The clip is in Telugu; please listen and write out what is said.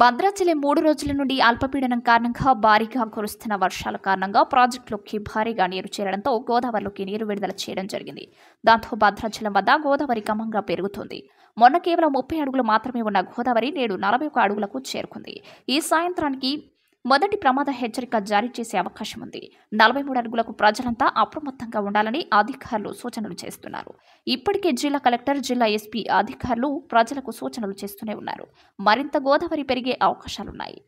భద్రాచలం మూడు రోజుల నుండి అల్పపీడనం కారణంగా భారీగా కురుస్తున్న వర్షాల కారణంగా ప్రాజెక్టులోకి భారీగా నీరు చేరడంతో గోదావరిలోకి నీరు విడుదల చేయడం జరిగింది దాంతో భద్రాచలం వద్ద గోదావరి క్రమంగా పెరుగుతుంది మొన్న కేవలం ముప్పై అడుగులు మాత్రమే ఉన్న గోదావరి నేడు నలభై అడుగులకు చేరుకుంది ఈ సాయంత్రానికి మొదటి ప్రమాద హెచ్చరిక జారీ చేసే అవకాశం ఉంది నలభై మూడు అడుగులకు ప్రజలంతా అప్రమత్తంగా ఉండాలని అధికారులు సూచనలు చేస్తున్నారు ఇప్పటికే జిల్లా కలెక్టర్ జిల్లా ఎస్పీ అధికారులు ప్రజలకు సూచనలు చేస్తూనే ఉన్నారు మరింత గోదావరి పెరిగే అవకాశాలున్నాయి